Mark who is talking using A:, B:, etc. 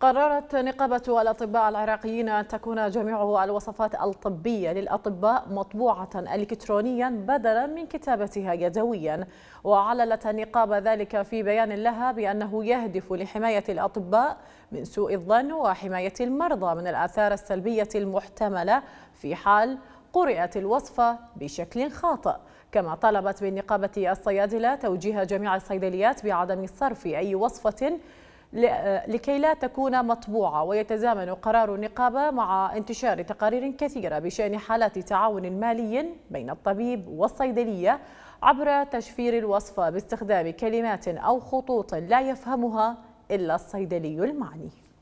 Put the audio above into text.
A: قررت نقابة الأطباء العراقيين أن تكون جميع الوصفات الطبية للأطباء مطبوعة إلكترونيا بدلا من كتابتها يدويا وعللت النقابة ذلك في بيان لها بأنه يهدف لحماية الأطباء من سوء الظن وحماية المرضى من الآثار السلبية المحتملة في حال قرأت الوصفة بشكل خاطئ كما طلبت نقابة الصيادلة توجيه جميع الصيدليات بعدم صرف أي وصفة آه، لكي لا تكون مطبوعة ويتزامن قرار النقابة مع انتشار تقارير كثيرة بشأن حالات تعاون مالي بين الطبيب والصيدلية عبر تشفير الوصفة باستخدام كلمات أو خطوط لا يفهمها إلا الصيدلي المعني